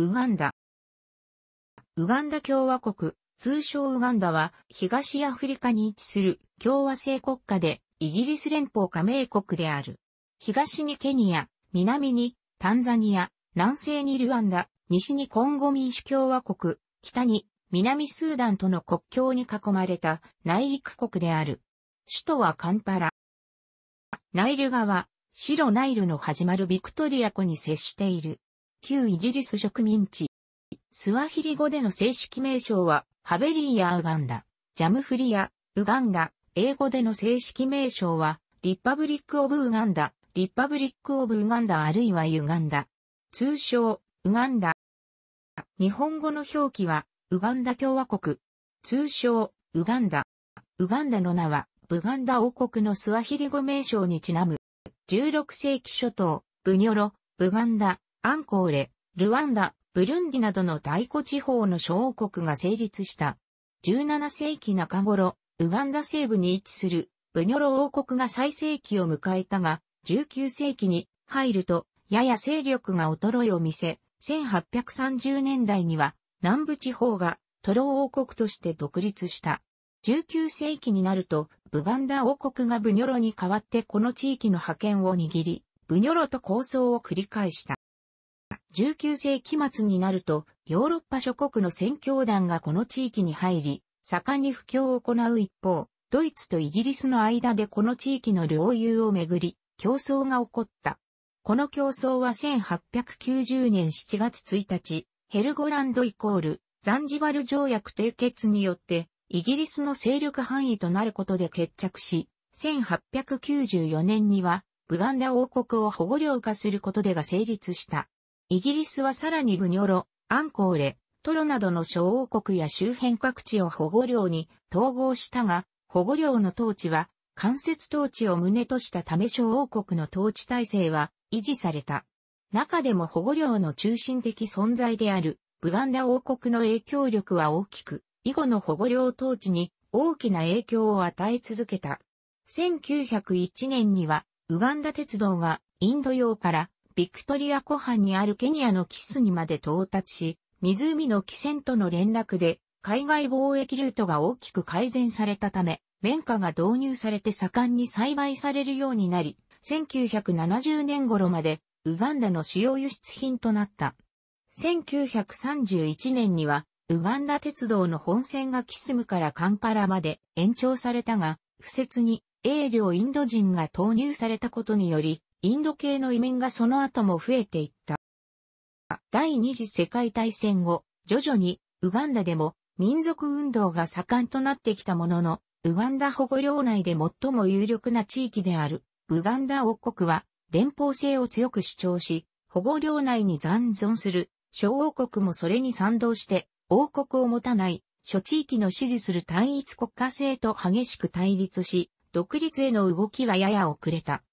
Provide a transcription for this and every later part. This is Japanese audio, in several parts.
ウガンダ。ウガンダ共和国、通称ウガンダは東アフリカに位置する共和制国家でイギリス連邦加盟国である。東にケニア、南にタンザニア、南西にルワンダ、西にコンゴ民主共和国、北に南スーダンとの国境に囲まれた内陸国である。首都はカンパラ。ナイル川、白ナイルの始まるビクトリア湖に接している。旧イギリス植民地。スワヒリ語での正式名称は、ハベリーやウガンダ、ジャムフリア、ウガンダ、英語での正式名称は、リッパブリック・オブ・ウガンダ、リッパブリック・オブ・ウガンダあるいはユガンダ。通称、ウガンダ。日本語の表記は、ウガンダ共和国。通称、ウガンダ。ウガンダの名は、ブガンダ王国のスワヒリ語名称にちなむ。16世紀初頭、ブニョロ、ブガンダ、アンコーレ、ルワンダ、ブルンディなどの大古地方の小国が成立した。17世紀中頃、ウガンダ西部に位置するブニョロ王国が最盛期を迎えたが、19世紀に入ると、やや勢力が衰えを見せ、1830年代には南部地方がトロ王国として独立した。19世紀になると、ブガンダ王国がブニョロに代わってこの地域の覇権を握り、ブニョロと抗争を繰り返した。19世紀末になると、ヨーロッパ諸国の宣教団がこの地域に入り、盛んに布教を行う一方、ドイツとイギリスの間でこの地域の領有をめぐり、競争が起こった。この競争は1890年7月1日、ヘルゴランドイコール、ザンジバル条約締結によって、イギリスの勢力範囲となることで決着し、1894年には、ブガンダ王国を保護領化することでが成立した。イギリスはさらにブニョロ、アンコーレ、トロなどの諸王国や周辺各地を保護領に統合したが、保護領の統治は間接統治を旨としたため諸王国の統治体制は維持された。中でも保護領の中心的存在であるブガンダ王国の影響力は大きく、以後の保護領統治に大きな影響を与え続けた。1901年には、ウガンダ鉄道がインド洋からビクトリア湖畔にあるケニアのキスにまで到達し、湖の汽船との連絡で海外貿易ルートが大きく改善されたため、綿花が導入されて盛んに栽培されるようになり、1970年頃までウガンダの主要輸出品となった。1931年には、ウガンダ鉄道の本線がキスムからカンパラまで延長されたが、不説に、英領インド人が投入されたことにより、インド系の移民がその後も増えていった。第二次世界大戦後、徐々にウガンダでも民族運動が盛んとなってきたものの、ウガンダ保護領内で最も有力な地域である、ウガンダ王国は連邦制を強く主張し、保護領内に残存する小王国もそれに賛同して、王国を持たない諸地域の支持する単一国家制と激しく対立し、独立への動きはやや遅れた。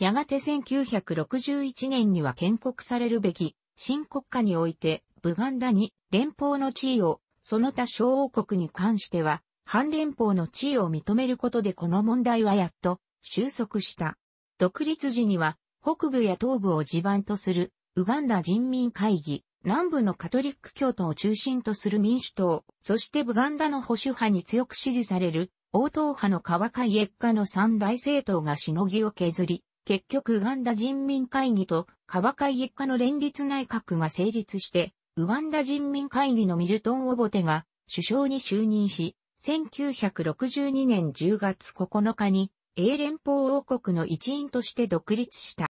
やがて1961年には建国されるべき新国家において、ブガンダに連邦の地位を、その他小王国に関しては、反連邦の地位を認めることでこの問題はやっと収束した。独立時には、北部や東部を地盤とする、ウガンダ人民会議、南部のカトリック教徒を中心とする民主党、そしてブガンダの保守派に強く支持される、王党派の川会越下の三大政党がしのぎを削り、結局ウガンダ人民会議と川会一家の連立内閣が成立して、ウガンダ人民会議のミルトン・オボテが首相に就任し、1962年10月9日に英連邦王国の一員として独立した。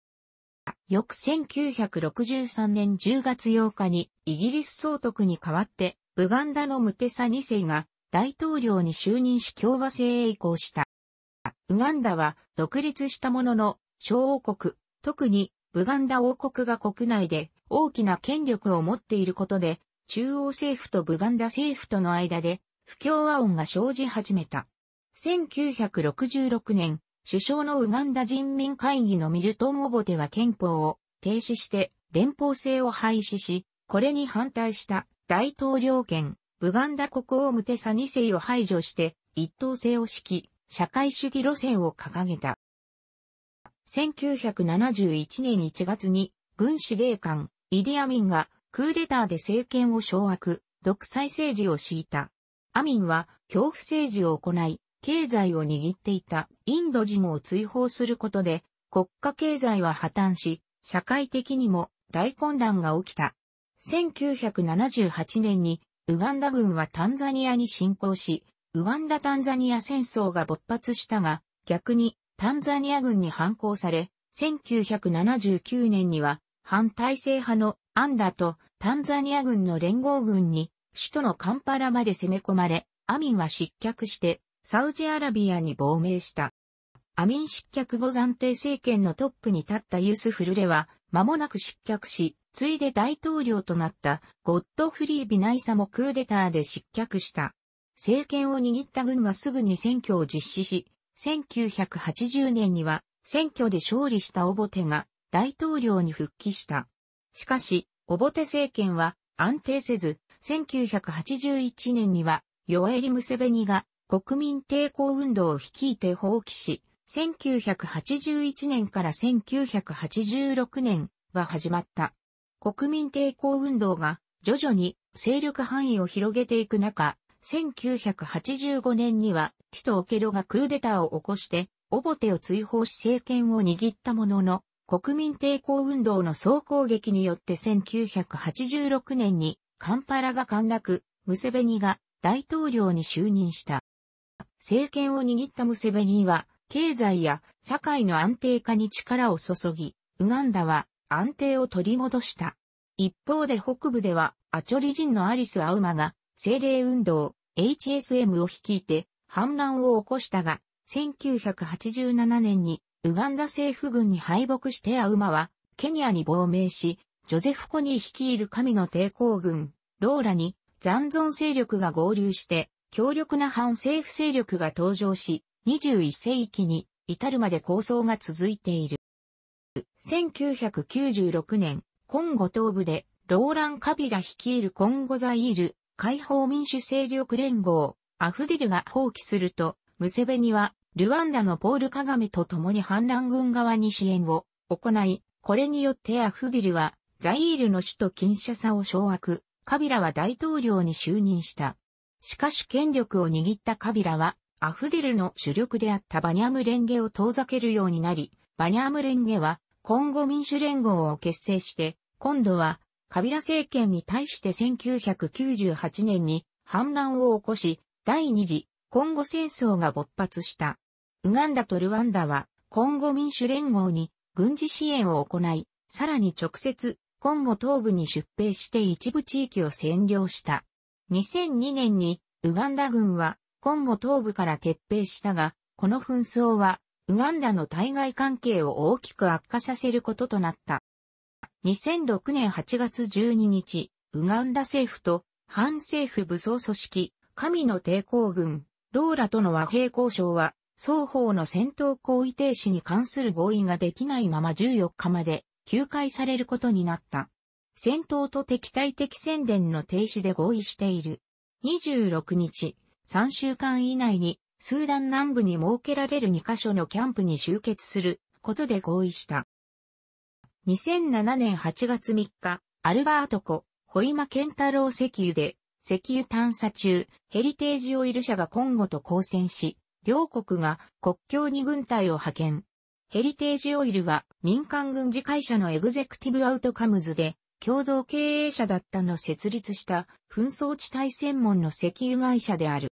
翌1963年10月8日にイギリス総督に代わって、ウガンダのムテサ2世が大統領に就任し共和制へ移行した。ウガンダは独立したものの小王国、特にブガンダ王国が国内で大きな権力を持っていることで、中央政府とブガンダ政府との間で不協和音が生じ始めた。1966年、首相のウガンダ人民会議のミルトン・オボテは憲法を停止して連邦制を廃止し、これに反対した大統領権、ブガンダ国王ムテサ2世を排除して一党制を敷き、社会主義路線を掲げた。1971年1月に軍司令官、イディアミンがクーデターで政権を掌握、独裁政治を敷いた。アミンは恐怖政治を行い、経済を握っていたインド人を追放することで、国家経済は破綻し、社会的にも大混乱が起きた。1978年にウガンダ軍はタンザニアに侵攻し、ウガンダ・タンザニア戦争が勃発したが、逆にタンザニア軍に反抗され、1979年には反体制派のアンラとタンザニア軍の連合軍に首都のカンパラまで攻め込まれ、アミンは失脚してサウジアラビアに亡命した。アミン失脚後暫定政権のトップに立ったユスフルレは間もなく失脚し、ついで大統領となったゴッドフリー・ビナイサもクーデターで失脚した。政権を握った軍はすぐに選挙を実施し、1980年には選挙で勝利したオボテが大統領に復帰した。しかし、オボテ政権は安定せず、1981年にはヨエリ・ムセベニが国民抵抗運動を率いて放棄し、1981年から1986年が始まった。国民抵抗運動が徐々に勢力範囲を広げていく中、1985年には、ティト・オケロがクーデターを起こして、オボテを追放し政権を握ったものの、国民抵抗運動の総攻撃によって1986年にカンパラが陥落、ムセベニが大統領に就任した。政権を握ったムセベニは、経済や社会の安定化に力を注ぎ、ウガンダは安定を取り戻した。一方で北部では、アチョリ人のアリス・アウマが精霊運動、HSM を率いて反乱を起こしたが、1987年にウガンダ政府軍に敗北してアウマはケニアに亡命し、ジョゼフ・コニー率いる神の抵抗軍、ローラに残存勢力が合流して強力な反政府勢力が登場し、21世紀に至るまで構想が続いている。1996年、コンゴ東部でローラン・カビラ率いるコンゴザイール解放民主勢力連合、アフディルが放棄すると、ムセベニは、ルワンダのポール・カガメと共に反乱軍側に支援を行い、これによってアフディルは、ザイールの首都キンシャサを掌握、カビラは大統領に就任した。しかし権力を握ったカビラは、アフディルの主力であったバニャムレンゲを遠ざけるようになり、バニャムレンゲは、今後民主連合を結成して、今度はカビラ政権に対して1998年に反乱を起こし、第二次、コンゴ戦争が勃発した。ウガンダとルワンダは、コンゴ民主連合に軍事支援を行い、さらに直接、コンゴ東部に出兵して一部地域を占領した。2002年に、ウガンダ軍は、コンゴ東部から撤兵したが、この紛争は、ウガンダの対外関係を大きく悪化させることとなった。2006年8月12日、ウガンダ政府と反政府武装組織、神の抵抗軍、ローラとの和平交渉は、双方の戦闘行為停止に関する合意ができないまま14日まで休会されることになった。戦闘と敵対的宣伝の停止で合意している。26日、3週間以内にスーダン南部に設けられる2カ所のキャンプに集結することで合意した。2007年8月3日、アルバート湖、ホイマケンタロウ石油で、石油探査中、ヘリテージオイル社がコンゴと交戦し、両国が国境に軍隊を派遣。ヘリテージオイルは民間軍事会社のエグゼクティブアウトカムズで共同経営者だったの設立した紛争地帯専門の石油会社である。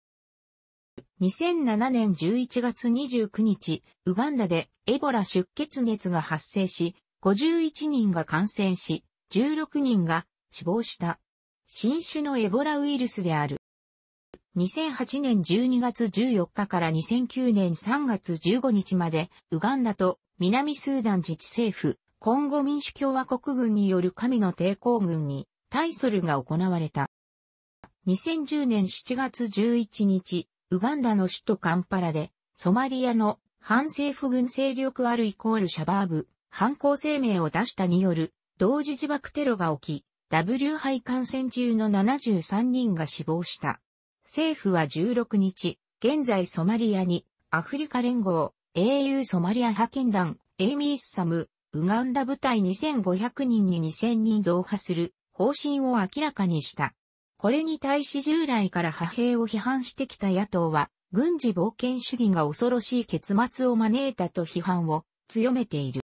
2007年11月29日、ウガンダでエボラ出血熱が発生し、51人が感染し、16人が死亡した。新種のエボラウイルスである。2008年12月14日から2009年3月15日まで、ウガンダと南スーダン自治政府、コンゴ民主共和国軍による神の抵抗軍に対するが行われた。2010年7月11日、ウガンダの首都カンパラで、ソマリアの反政府軍勢力あるイコールシャバーブ犯行声明を出したによる同時自爆テロが起き、W 杯感染中の73人が死亡した。政府は16日、現在ソマリアにアフリカ連合 AU ソマリア派遣団エイミースサムウガンダ部隊2500人に2000人増派する方針を明らかにした。これに対し従来から派兵を批判してきた野党は、軍事冒険主義が恐ろしい結末を招いたと批判を強めている。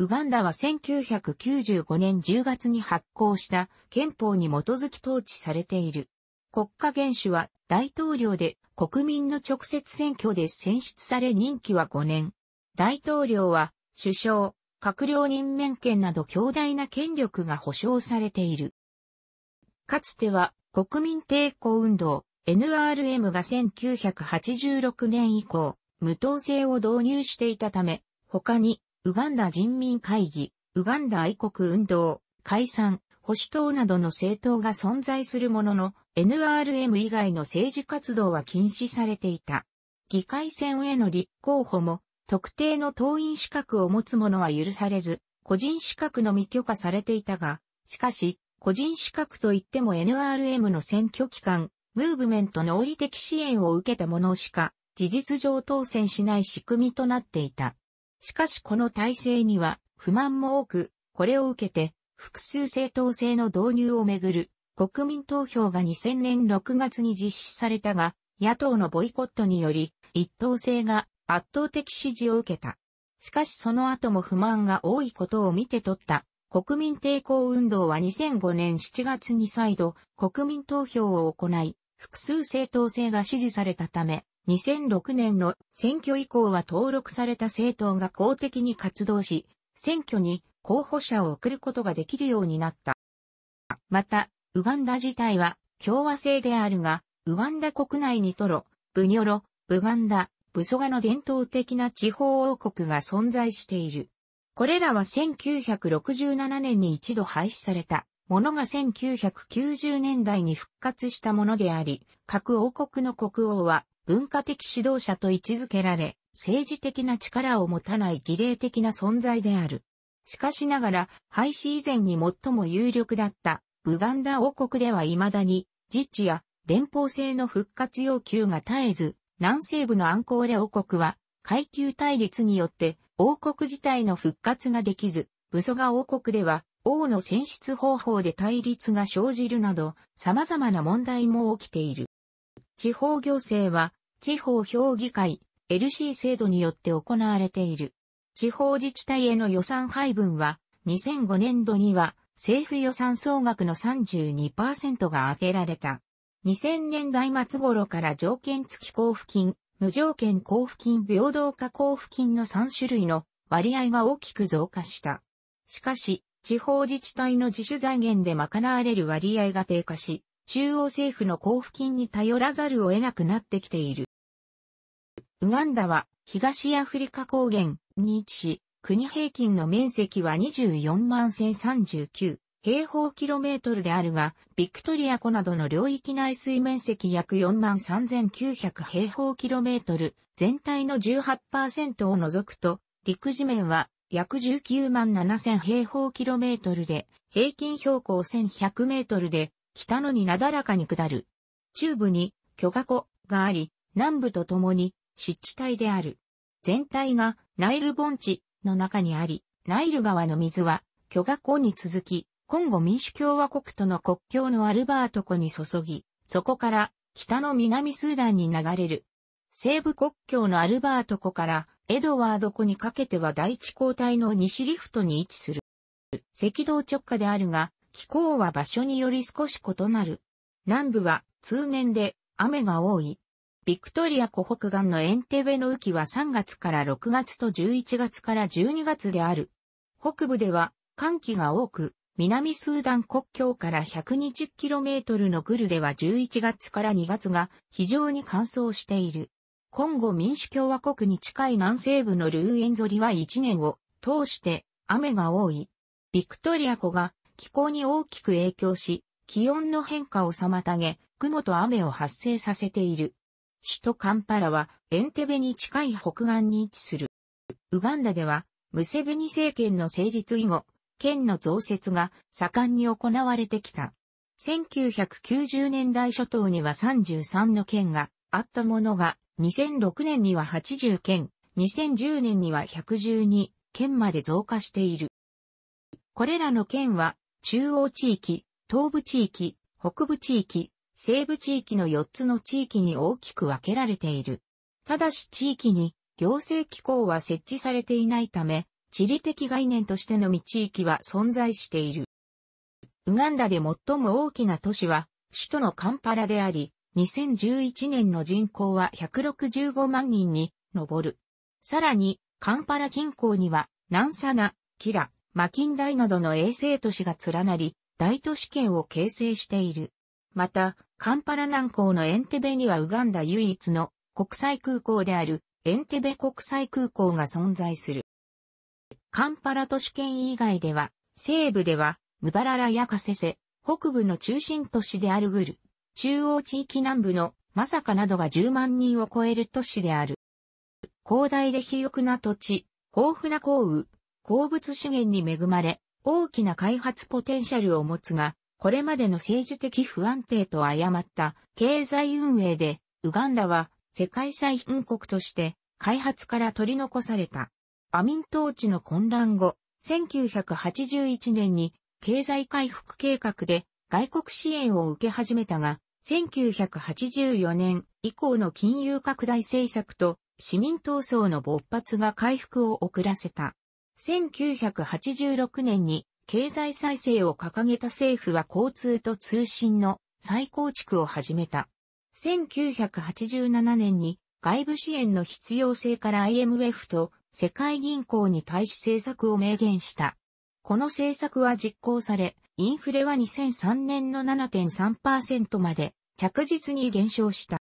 ウガンダは1995年10月に発行した憲法に基づき統治されている。国家元首は大統領で国民の直接選挙で選出され任期は5年。大統領は首相、閣僚任免権など強大な権力が保障されている。かつては国民抵抗運動 NRM が1986年以降無党制を導入していたため、他にウガンダ人民会議、ウガンダ愛国運動、解散、保守党などの政党が存在するものの、NRM 以外の政治活動は禁止されていた。議会選への立候補も、特定の党員資格を持つ者は許されず、個人資格の未許可されていたが、しかし、個人資格といっても NRM の選挙期間、ムーブメントの合理的支援を受けた者しか、事実上当選しない仕組みとなっていた。しかしこの体制には不満も多く、これを受けて複数政党制の導入をめぐる国民投票が2000年6月に実施されたが、野党のボイコットにより一党制が圧倒的支持を受けた。しかしその後も不満が多いことを見て取った国民抵抗運動は2005年7月に再度国民投票を行い、複数政党制が支持されたため、2006年の選挙以降は登録された政党が公的に活動し、選挙に候補者を送ることができるようになった。また、ウガンダ自体は共和制であるが、ウガンダ国内にトロ、ブニョロ、ブガンダ、ブソガの伝統的な地方王国が存在している。これらは1967年に一度廃止されたものが1990年代に復活したものであり、各王国の国王は文化的指導者と位置づけられ、政治的な力を持たない儀礼的な存在である。しかしながら、廃止以前に最も有力だったウガンダ王国では未だに、自治や連邦制の復活要求が絶えず、南西部のアンコーレ王国は、階級対立によって王国自体の復活ができず、ブソガ王国では王の選出方法で対立が生じるなど、様々な問題も起きている。地方行政は地方評議会 LC 制度によって行われている。地方自治体への予算配分は2005年度には政府予算総額の32%が当てられた。2000年代末頃から条件付き交付金、無条件交付金平等化交付金の3種類の割合が大きく増加した。しかし、地方自治体の自主財源で賄われる割合が低下し、中央政府の交付金に頼らざるを得なくなってきている。ウガンダは東アフリカ高原に位置し、国平均の面積は24万1039平方キロメートルであるが、ビクトリア湖などの領域内水面積約4万3900平方キロメートル、全体の18%を除くと、陸地面は約19万7000平方キロメートルで、平均標高1100メートルで、北のになだらかに下る。中部に巨河湖があり、南部とともに湿地帯である。全体がナイル盆地の中にあり、ナイル川の水は巨河湖に続き、今後民主共和国との国境のアルバート湖に注ぎ、そこから北の南スーダンに流れる。西部国境のアルバート湖からエドワード湖にかけては第一交代の西リフトに位置する。赤道直下であるが、気候は場所により少し異なる。南部は通年で雨が多い。ビクトリア湖北岸のエンテベの雨季は3月から6月と11月から12月である。北部では寒気が多く、南スーダン国境から 120km のグルでは11月から2月が非常に乾燥している。コンゴ民主共和国に近い南西部のルーエンゾリは1年を通して雨が多い。ビクトリア湖が気候に大きく影響し、気温の変化を妨げ、雲と雨を発生させている。首都カンパラはエンテベに近い北岸に位置する。ウガンダでは、ムセベニ政権の成立以後、県の増設が盛んに行われてきた。1990年代初頭には33の県があったものが、2006年には80県、2010年には112県まで増加している。これらの県は、中央地域、東部地域、北部地域、西部地域の4つの地域に大きく分けられている。ただし地域に行政機構は設置されていないため、地理的概念としてのみ地域は存在している。ウガンダで最も大きな都市は首都のカンパラであり、2011年の人口は165万人に上る。さらに、カンパラ近郊には、ナンサナ、キラ、マキンダイなどの衛星都市が連なり、大都市圏を形成している。また、カンパラ南港のエンテベにはウガンダ唯一の国際空港であるエンテベ国際空港が存在する。カンパラ都市圏以外では、西部ではムバララやカセセ、北部の中心都市であるグル、中央地域南部のマサカなどが10万人を超える都市である。広大で肥沃な土地、豊富な降雨、鉱物資源に恵まれ、大きな開発ポテンシャルを持つが、これまでの政治的不安定と誤った経済運営で、ウガンダは世界最貧国として開発から取り残された。アミン統治の混乱後、1981年に経済回復計画で外国支援を受け始めたが、1984年以降の金融拡大政策と市民闘争の勃発が回復を遅らせた。1986年に経済再生を掲げた政府は交通と通信の再構築を始めた。1987年に外部支援の必要性から IMF と世界銀行に対し政策を明言した。この政策は実行され、インフレは2003年の7.3%まで着実に減少した。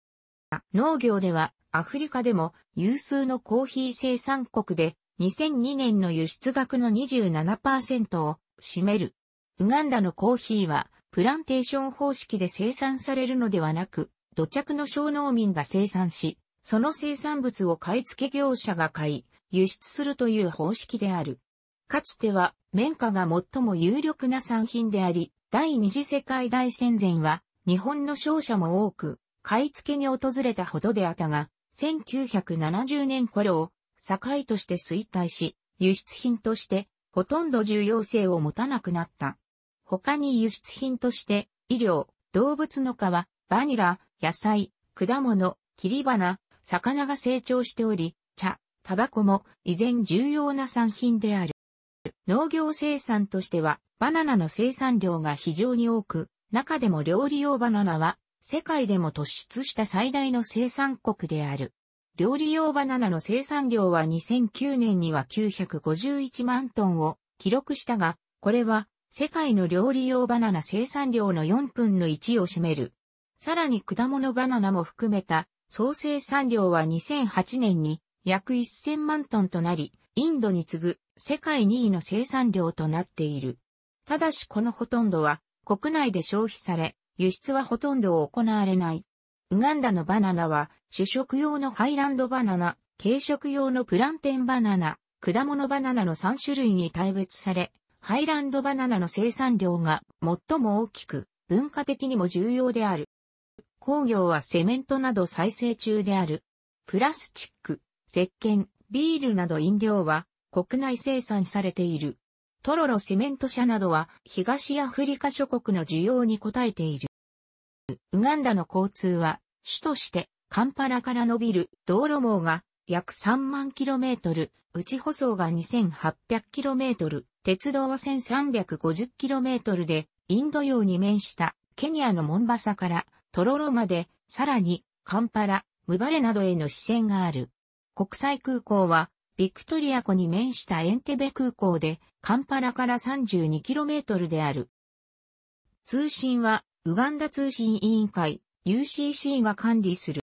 農業ではアフリカでも有数のコーヒー生産国で2002年の輸出額の27%を占める。ウガンダのコーヒーは、プランテーション方式で生産されるのではなく、土着の小農民が生産し、その生産物を買い付け業者が買い、輸出するという方式である。かつては、綿花が最も有力な産品であり、第二次世界大戦前は、日本の商社も多く、買い付けに訪れたほどであったが、1970年頃を、境として衰退し、輸出品としてほとんど重要性を持たなくなった。他に輸出品として、医療、動物の皮、バニラ、野菜、果物、切り花、魚が成長しており、茶、タバコも依然重要な産品である。農業生産としては、バナナの生産量が非常に多く、中でも料理用バナナは、世界でも突出した最大の生産国である。料理用バナナの生産量は2009年には951万トンを記録したが、これは世界の料理用バナナ生産量の4分の1を占める。さらに果物バナナも含めた総生産量は2008年に約1000万トンとなり、インドに次ぐ世界2位の生産量となっている。ただしこのほとんどは国内で消費され、輸出はほとんど行われない。ウガンダのバナナは、主食用のハイランドバナナ、軽食用のプランテンバナナ、果物バナナの3種類に大別され、ハイランドバナナの生産量が最も大きく、文化的にも重要である。工業はセメントなど再生中である。プラスチック、石鹸、ビールなど飲料は国内生産されている。トロロセメント社などは東アフリカ諸国の需要に応えている。ウガンダの交通は主として、カンパラから伸びる道路網が約3万キロメートル、内舗装が2 8 0 0トル、鉄道は1 3 5 0トルで、インド洋に面したケニアのモンバサからトロロまで、さらにカンパラ、ムバレなどへの支線がある。国際空港は、ビクトリア湖に面したエンテベ空港で、カンパラから3 2トルである。通信は、ウガンダ通信委員会、UCC が管理する。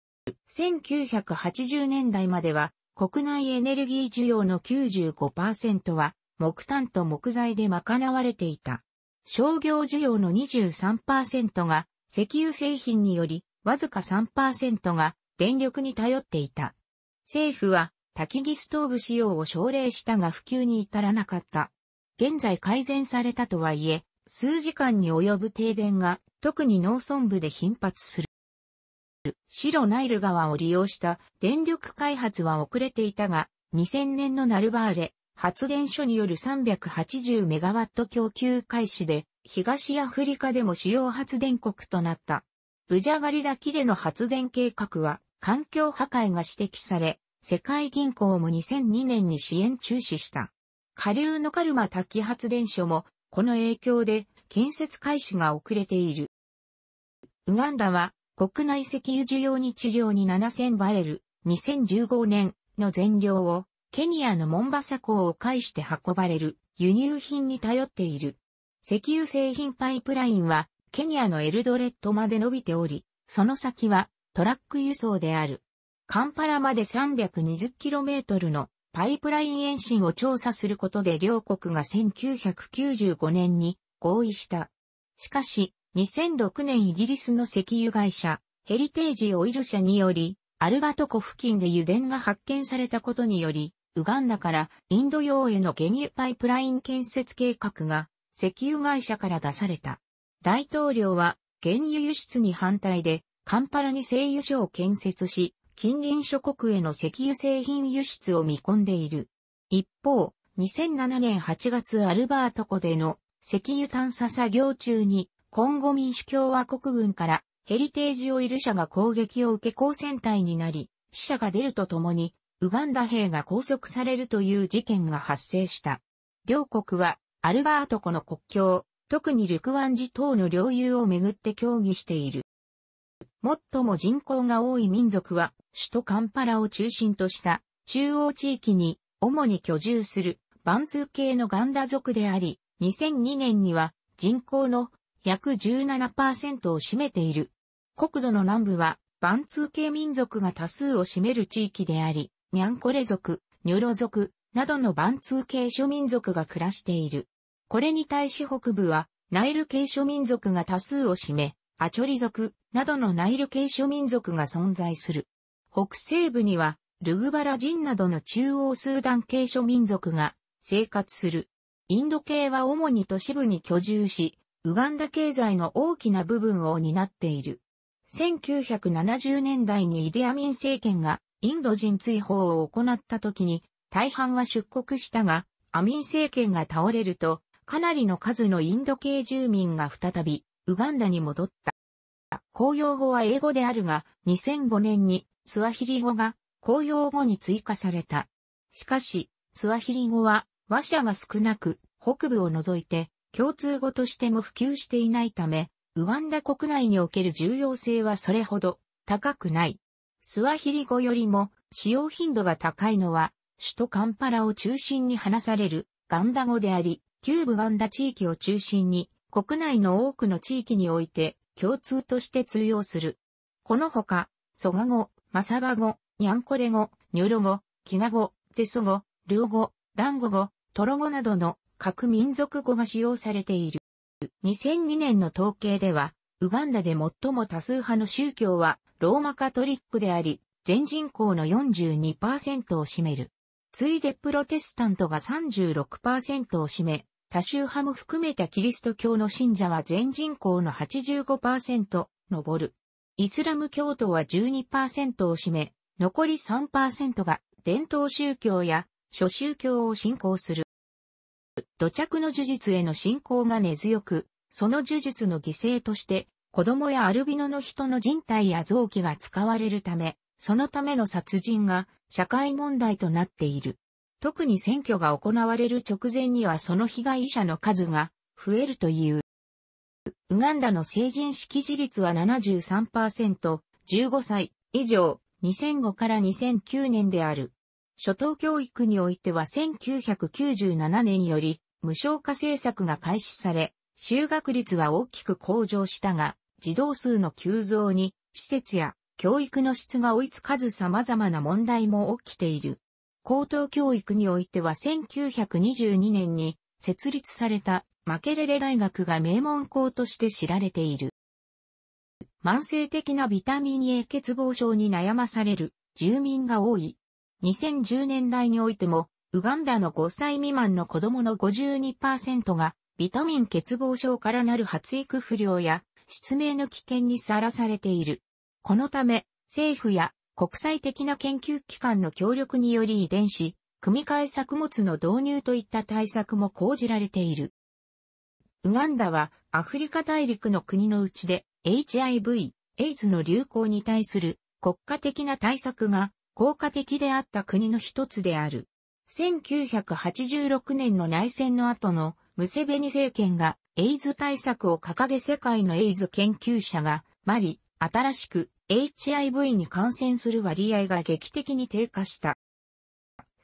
1980年代までは国内エネルギー需要の95%は木炭と木材で賄われていた。商業需要の23%が石油製品によりわずか3%が電力に頼っていた。政府は焚き木ストーブ使用を奨励したが普及に至らなかった。現在改善されたとはいえ、数時間に及ぶ停電が特に農村部で頻発する。白ナイル川を利用した電力開発は遅れていたが、2000年のナルバーレ発電所による3 8 0ット供給開始で、東アフリカでも主要発電国となった。ブジャガリ滝での発電計画は、環境破壊が指摘され、世界銀行も2002年に支援中止した。下流のカルマ滝発電所も、この影響で建設開始が遅れている。ウガンダは国内石油需要日量に7000バレル、2015年の全量を、ケニアのモンバサ港を介して運ばれる輸入品に頼っている。石油製品パイプラインは、ケニアのエルドレットまで伸びており、その先はトラック輸送である。カンパラまで 320km のパイプライン延伸を調査することで両国が1995年に合意した。しかし、2006年イギリスの石油会社、ヘリテージオイル社により、アルバト湖付近で油田が発見されたことにより、ウガンダからインド洋への原油パイプライン建設計画が石油会社から出された。大統領は原油輸出に反対でカンパラに製油所を建設し、近隣諸国への石油製品輸出を見込んでいる。一方、2007年8月アルバート湖での石油探査作業中にコンゴ民主共和国軍からヘリテージオイル社が攻撃を受け抗戦隊になり、死者が出るとともに、ウガンダ兵が拘束されるという事件が発生した。両国は、アルバート湖の国境、特にルクワンジ島の領有をめぐって協議している。最も人口が多い民族は、首都カンパラを中心とした中央地域に主に居住するバンズー系のガンダ族であり、2002年には人口の約17%を占めている。国土の南部は、バンツー系民族が多数を占める地域であり、ニャンコレ族、ニョロ族、などのバンツー系諸民族が暮らしている。これに対し北部は、ナイル系諸民族が多数を占め、アチョリ族などのナイル系諸民族が存在する。北西部には、ルグバラ人などの中央スーダン系諸民族が生活する。インド系は主に都市部に居住し、ウガンダ経済の大きな部分を担っている。1970年代にイデアミン政権がインド人追放を行った時に大半は出国したが、アミン政権が倒れると、かなりの数のインド系住民が再びウガンダに戻った。公用語は英語であるが、2005年にスワヒリ語が公用語に追加された。しかし、スワヒリ語は話者が少なく、北部を除いて共通語としても普及していないため、ウガンダ国内における重要性はそれほど高くない。スワヒリ語よりも使用頻度が高いのは、首都カンパラを中心に話されるガンダ語であり、キューブガンダ地域を中心に国内の多くの地域において共通として通用する。このほか、ソガ語、マサバ語、ニャンコレ語、ニュロ語、キガ語、テソ語、ルオ語、ランゴ語、トロ語などの各民族語が使用されている。2002年の統計では、ウガンダで最も多数派の宗教はローマカトリックであり、全人口の42%を占める。ついでプロテスタントが36%を占め、多宗派も含めたキリスト教の信者は全人口の85%、上る。イスラム教徒は12%を占め、残り3%が伝統宗教や諸宗教を信仰する。土着の呪術への信仰が根強く、その呪術の犠牲として、子供やアルビノの人の人体や臓器が使われるため、そのための殺人が社会問題となっている。特に選挙が行われる直前にはその被害者の数が増えるという。ウガンダの成人識字率は73%、15歳以上、2005から2009年である。初等教育においては1997年より無償化政策が開始され、就学率は大きく向上したが、児童数の急増に、施設や教育の質が追いつかず様々な問題も起きている。高等教育においては1922年に設立されたマケレレ大学が名門校として知られている。慢性的なビタミン A 欠乏症に悩まされる住民が多い2010年代においても、ウガンダの5歳未満の子供の52%が、ビタミン欠乏症からなる発育不良や、失明の危険にさらされている。このため、政府や国際的な研究機関の協力により遺伝子、組み換え作物の導入といった対策も講じられている。ウガンダはアフリカ大陸の国のうちで HIV、AIDS の流行に対する国家的な対策が効果的であった国の一つである。1986年の内戦の後のムセベニ政権がエイズ対策を掲げ世界のエイズ研究者がマリ、新しく HIV に感染する割合が劇的に低下した。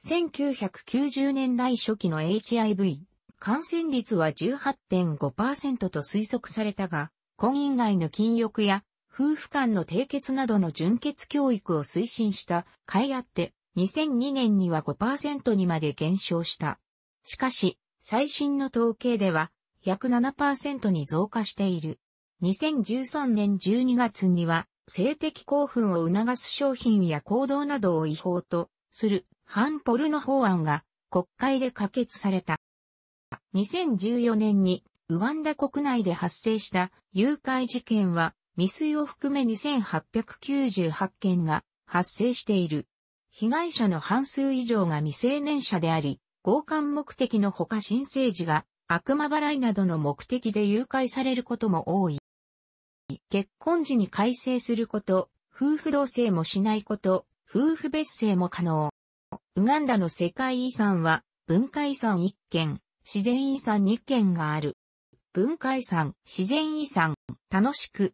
1990年代初期の HIV 感染率は18.5%と推測されたが、婚姻外の禁欲や夫婦間の締結などの純血教育を推進したかいあって、2002年には5%にまで減少した。しかし、最新の統計では、約7%に増加している。2013年12月には、性的興奮を促す商品や行動などを違法とする反ポルノ法案が国会で可決された。2014年にウガンダ国内で発生した誘拐事件は未遂を含め2898件が発生している。被害者の半数以上が未成年者であり、強姦目的のほか新生児が悪魔払いなどの目的で誘拐されることも多い。結婚時に改正すること、夫婦同棲もしないこと、夫婦別姓も可能。ウガンダの世界遺産は文化遺産1件、自然遺産2件がある。文化遺産、自然遺産、楽しく、